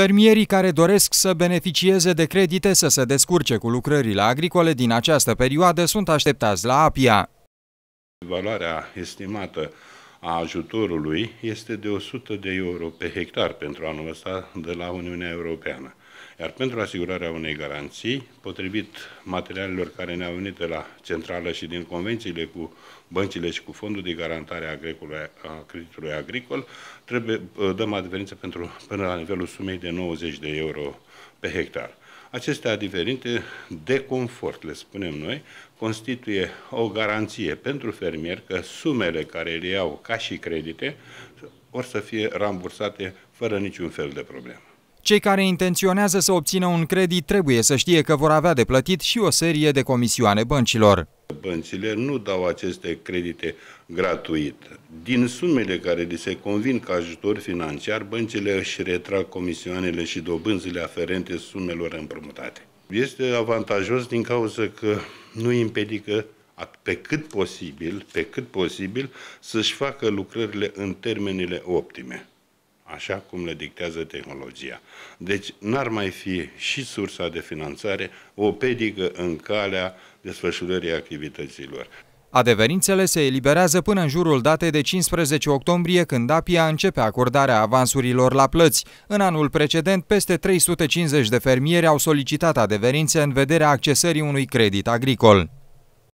Fermierii care doresc să beneficieze de credite să se descurce cu lucrările agricole din această perioadă sunt așteptați la APIA. Valoarea estimată a ajutorului este de 100 de euro pe hectar pentru anul ăsta de la Uniunea Europeană. Iar pentru asigurarea unei garanții, potrivit materialelor care ne-au venit de la centrală și din convențiile cu băncile și cu fondul de garantare a creditului agricol, trebuie, dăm adverință pentru, până la nivelul sumei de 90 de euro pe hectar. Acestea diferite de confort, le spunem noi, constituie o garanție pentru fermier că sumele care le iau ca și credite or să fie rambursate fără niciun fel de problemă. Cei care intenționează să obțină un credit trebuie să știe că vor avea de plătit și o serie de comisioane băncilor băncile nu dau aceste credite gratuit. Din sumele care li se convin ca ajutor financiar, băncile își retrag comisioanele și dobânzile aferente sumelor împrumutate. Este avantajos din cauza că nu împiedică pe cât posibil, pe cât posibil, să-și facă lucrările în termenile optime așa cum le dictează tehnologia. Deci n-ar mai fi și sursa de finanțare o pedică în calea desfășurării activităților. Adeverințele se eliberează până în jurul datei de 15 octombrie, când APIA începe acordarea avansurilor la plăți. În anul precedent, peste 350 de fermieri au solicitat adeverințe în vederea accesării unui credit agricol.